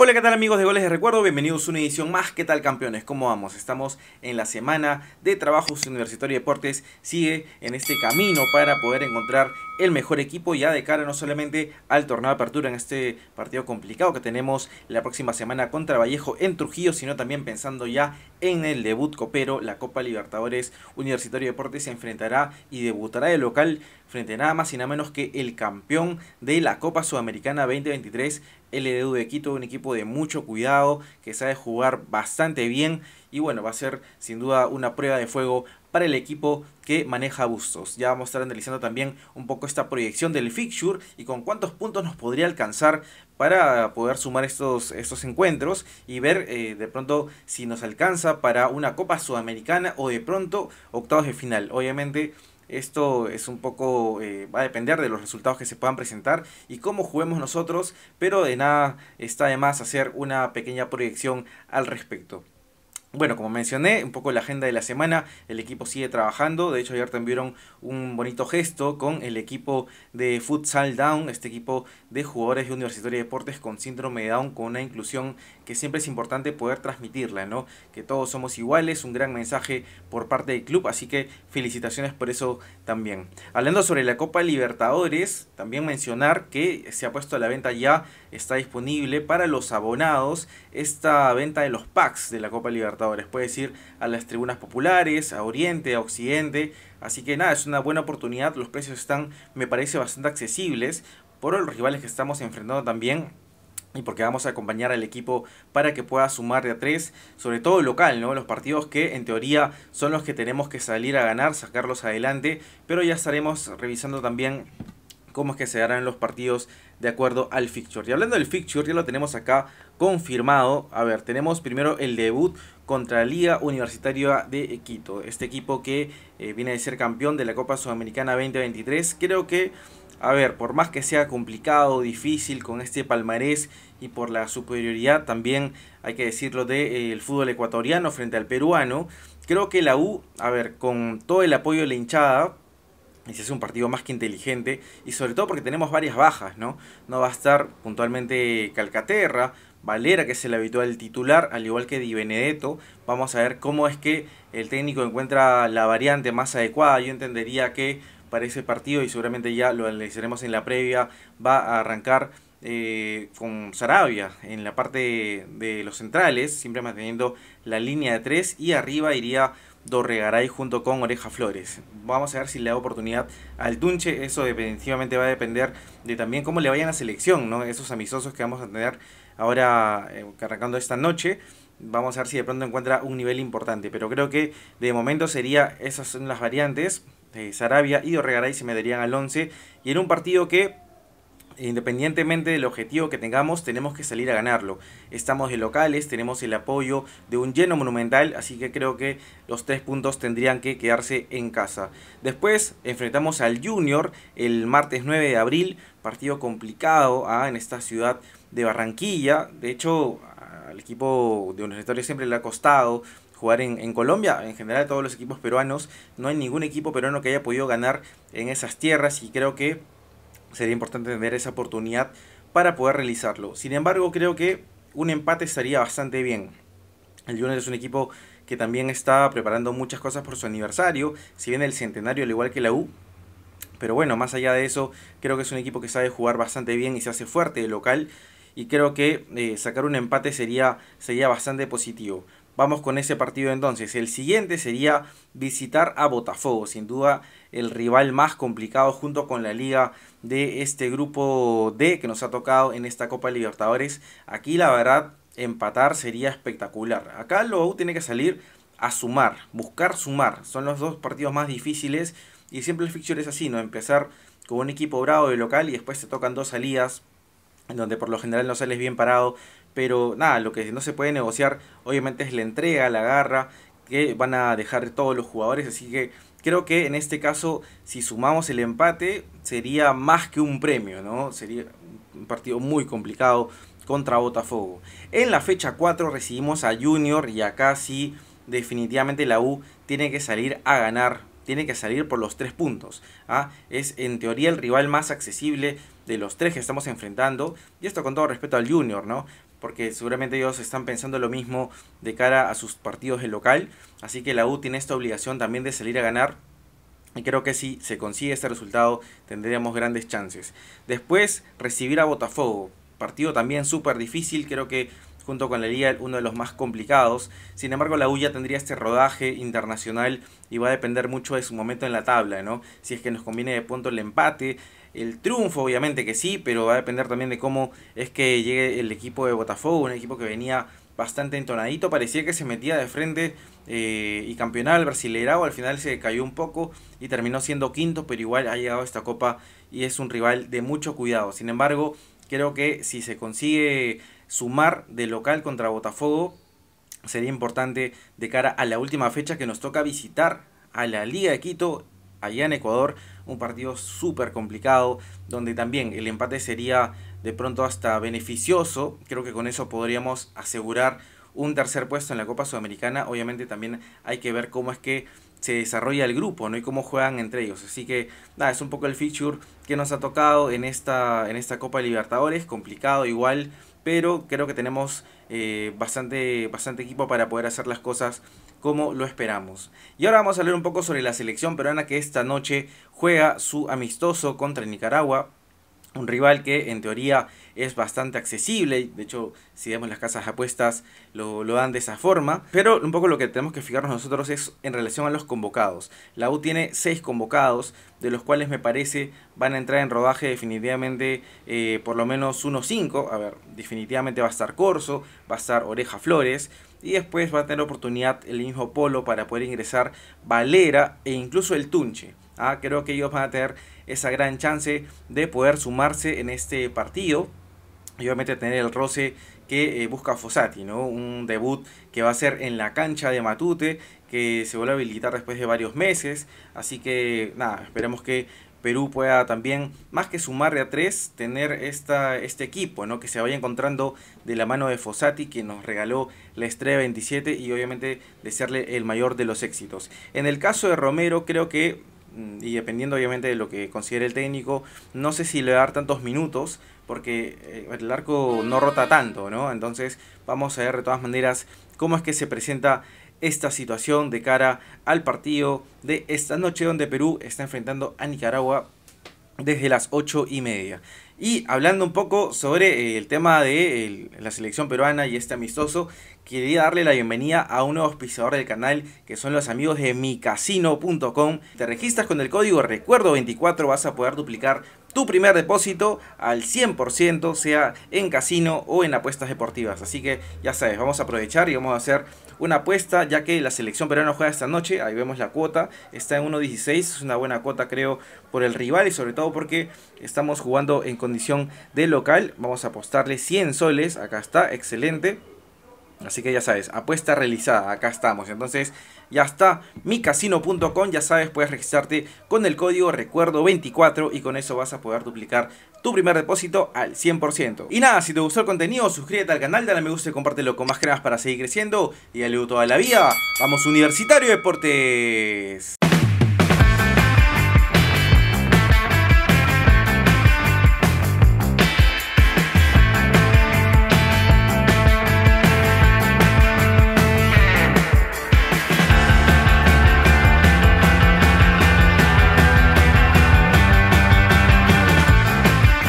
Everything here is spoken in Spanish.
Hola, ¿qué tal amigos de Goles de Recuerdo? Bienvenidos a una edición más. ¿Qué tal campeones? ¿Cómo vamos? Estamos en la semana de trabajos universitario y deportes. Sigue en este camino para poder encontrar el mejor equipo ya de cara no solamente al torneo de apertura en este partido complicado que tenemos la próxima semana contra Vallejo en Trujillo, sino también pensando ya en el debut copero, la Copa Libertadores Universitario Deportes se enfrentará y debutará de local frente a nada más y nada menos que el campeón de la Copa Sudamericana 2023, LDU de Quito, un equipo de mucho cuidado que sabe jugar bastante bien y bueno, va a ser sin duda una prueba de fuego para el equipo que maneja Bustos. Ya vamos a estar analizando también un poco esta proyección del fixture y con cuántos puntos nos podría alcanzar para poder sumar estos, estos encuentros y ver eh, de pronto si nos alcanza para una Copa Sudamericana o de pronto octavos de final. Obviamente esto es un poco, eh, va a depender de los resultados que se puedan presentar y cómo juguemos nosotros, pero de nada está de más hacer una pequeña proyección al respecto. Bueno, como mencioné, un poco la agenda de la semana, el equipo sigue trabajando, de hecho ayer también vieron un bonito gesto con el equipo de Futsal Down, este equipo de jugadores de Universitario de Deportes con síndrome de Down, con una inclusión que siempre es importante poder transmitirla, ¿no? Que todos somos iguales, un gran mensaje por parte del club, así que felicitaciones por eso también. Hablando sobre la Copa Libertadores, también mencionar que se ha puesto a la venta ya, está disponible para los abonados esta venta de los packs de la Copa Libertadores puede Puedes ir a las tribunas populares, a Oriente, a Occidente. Así que nada, es una buena oportunidad. Los precios están, me parece, bastante accesibles por los rivales que estamos enfrentando también y porque vamos a acompañar al equipo para que pueda sumar de a tres, sobre todo local, ¿no? Los partidos que en teoría son los que tenemos que salir a ganar, sacarlos adelante, pero ya estaremos revisando también cómo es que se darán los partidos de acuerdo al fixture. Y hablando del fixture, ya lo tenemos acá confirmado. A ver, tenemos primero el debut contra la Liga Universitaria de Quito. Este equipo que eh, viene de ser campeón de la Copa Sudamericana 2023. Creo que, a ver, por más que sea complicado, difícil con este palmarés y por la superioridad también, hay que decirlo, del eh, fútbol ecuatoriano frente al peruano. Creo que la U, a ver, con todo el apoyo de la hinchada, y si es un partido más que inteligente. Y sobre todo porque tenemos varias bajas, ¿no? No va a estar puntualmente Calcaterra, Valera, que es el habitual titular, al igual que Di Benedetto. Vamos a ver cómo es que el técnico encuentra la variante más adecuada. Yo entendería que para ese partido, y seguramente ya lo analizaremos en la previa, va a arrancar eh, con Sarabia en la parte de, los centrales, siempre manteniendo la línea de tres, y arriba iría Dorregaray junto con Oreja Flores. Vamos a ver si le da oportunidad al Tunche. Eso definitivamente va a depender de también cómo le vayan a la selección, Esos amistosos que vamos a tener ahora carrancando eh, esta noche. Vamos a ver si de pronto encuentra un nivel importante. Pero creo que de momento sería esas son las variantes. de eh, Sarabia y Dorregaray se meterían al 11. Y en un partido que independientemente del objetivo que tengamos, tenemos que salir a ganarlo. Estamos de locales, tenemos el apoyo de un lleno monumental, así que creo que los tres puntos tendrían que quedarse en casa. Después enfrentamos al Junior el martes 9 de abril, partido complicado ah, en esta ciudad de Barranquilla. De hecho, al equipo de Universitario siempre le ha costado jugar en, en, Colombia, en general todos los equipos peruanos, no hay ningún equipo peruano que haya podido ganar en esas tierras y creo que sería importante tener esa oportunidad para poder realizarlo. Sin embargo, creo que un empate estaría bastante bien. El Junior es un equipo que también está preparando muchas cosas por su aniversario, si bien el centenario al igual que la U. Pero bueno, más allá de eso, creo que es un equipo que sabe jugar bastante bien y se hace fuerte de local. Y creo que eh, sacar un empate sería, sería bastante positivo. Vamos con ese partido entonces. El siguiente sería visitar a Botafogo, sin duda el rival más complicado junto con la liga de este grupo D que nos ha tocado en esta Copa Libertadores. Aquí la verdad empatar sería espectacular. Acá el tiene que salir a sumar, buscar sumar. Son los dos partidos más difíciles y siempre el fixture es así, ¿no? Empezar con un equipo bravo de local y después se tocan dos salidas donde por lo general no sales bien parado, pero nada, lo que no se puede negociar obviamente es la entrega, la garra que van a dejar todos los jugadores, así que creo que en este caso si sumamos el empate sería más que un premio, ¿no? Sería un partido muy complicado contra Botafogo. En la fecha 4 recibimos a Junior y acá sí definitivamente la U tiene que salir a ganar, tiene que salir por los 3 puntos. ¿ah? Es en teoría el rival más accesible de los tres que estamos enfrentando, y esto con todo respeto al Junior, ¿no? Porque seguramente ellos están pensando lo mismo de cara a sus partidos en local, así que la U tiene esta obligación también de salir a ganar. Y creo que si se consigue este resultado tendríamos grandes chances. Después recibir a Botafogo, partido también súper difícil, creo que junto con la liga uno de los más complicados. Sin embargo, la U tendría este rodaje internacional y va a depender mucho de su momento en la tabla, ¿no? Si es que nos conviene de punto el empate, el triunfo, obviamente que sí, pero va a depender también de cómo es que llegue el equipo de Botafogo, un equipo que venía bastante entonadito, parecía que se metía de frente eh, y campeonaba el Brasileirao, al final se cayó un poco y terminó siendo quinto, pero igual ha llegado a esta copa y es un rival de mucho cuidado. Sin embargo, creo que si se consigue sumar de local contra Botafogo sería importante de cara a la última fecha que nos toca visitar a la Liga de Quito allá en Ecuador. Un partido súper complicado donde también el empate sería de pronto hasta beneficioso. Creo que con eso podríamos asegurar un tercer puesto en la Copa Sudamericana. Obviamente también hay que ver cómo es que se desarrolla el grupo, ¿no? Y cómo juegan entre ellos. Así que, nada, es un poco el feature que nos ha tocado en esta, en esta Copa de Libertadores. Complicado igual pero creo que tenemos eh, bastante, bastante equipo para poder hacer las cosas como lo esperamos. Y ahora vamos a hablar un poco sobre la selección peruana que esta noche juega su amistoso contra Nicaragua un rival que en teoría es bastante accesible, de hecho si vemos las casas apuestas lo, lo, dan de esa forma, pero un poco lo que tenemos que fijarnos nosotros es en relación a los convocados. La U tiene 6 convocados, de los cuales me parece van a entrar en rodaje definitivamente eh, por lo menos 1-5, a ver, definitivamente va a estar Corso, va a estar Oreja Flores, y después va a tener oportunidad el mismo Polo para poder ingresar Valera e incluso el Tunche. Ah, creo que ellos van a tener esa gran chance de poder sumarse en este partido y obviamente tener el roce que eh, busca Fossati, ¿no? Un debut que va a ser en la cancha de Matute, que se vuelve a habilitar después de varios meses. Así que nada, esperemos que Perú pueda también, más que sumarle a tres, tener esta, este equipo, ¿no? Que se vaya encontrando de la mano de Fossati, que nos regaló la estrella 27 y obviamente desearle el mayor de los éxitos. En el caso de Romero, creo que Mm, y dependiendo obviamente de lo que considere el técnico, no sé si le va a dar tantos minutos porque eh, el arco no rota tanto, ¿no? Entonces vamos a ver de todas maneras cómo es que se presenta esta situación de cara al partido de esta noche donde Perú está enfrentando a Nicaragua desde las ocho y media. Y hablando un poco sobre eh, el tema de la selección peruana y este amistoso quería darle la bienvenida a un nuevo auspiciador del canal que son los amigos de micasino.com. Te registras con el código recuerdo24, vas a poder duplicar tu primer depósito al 100%, sea en casino o en apuestas deportivas. Así que ya sabes, vamos a aprovechar y vamos a hacer una apuesta, ya que la selección peruana juega esta noche, ahí vemos la cuota, está en 1.16, es una buena cuota creo por el rival y sobre todo porque estamos jugando en condición de local, vamos a apostarle 100 soles, acá está, excelente. Así que ya sabes, apuesta realizada, acá estamos. Entonces, ya está, micasino.com, ya sabes, puedes registrarte con el código recuerdo24 y con eso vas a poder duplicar tu primer depósito al 100%. Y nada, si te gustó el contenido, suscríbete al canal, dale me gusta y compártelo con más creas para seguir creciendo. Y dale toda la vida. Vamos, Universitario Deportes.